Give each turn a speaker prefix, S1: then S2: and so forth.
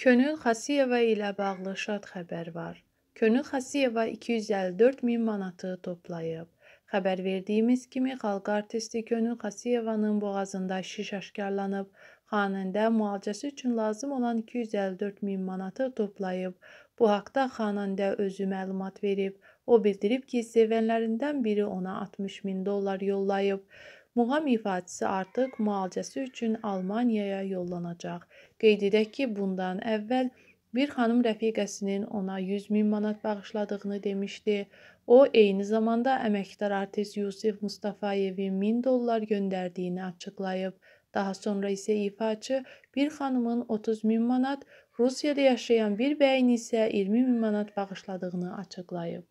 S1: Könül Xasiyeva ilə bağlı şad xəbər var. Könül Xasiyeva 254 min manatı toplayıb. Xəbər verdiyimiz kimi xalq artisti Könül Xasiyevanın boğazında şiş aşkarlanıb. Xanəndə müalicəsi üçün lazım olan 254 min manatı toplayıb. Bu haqda xanəndə özü məlumat verib. O bildirib ki, sevənlərindən biri ona 60 min dollar yollayıb. Muğam ifadəsi artıq müalicəsi üçün Almaniyaya yollanacaq. Qeyd edək ki, bundan əvvəl bir xanım rəfiqəsinin ona 100 min manat bağışladığını demişdi. O, eyni zamanda əməkdar artist Yusif Mustafayevin 1000 dollar göndərdiyini açıqlayıb. Daha sonra isə ifaçı bir xanımın 30 min manat, Rusiyada yaşayan bir bəyin isə 20 min manat bağışladığını açıqlayıb.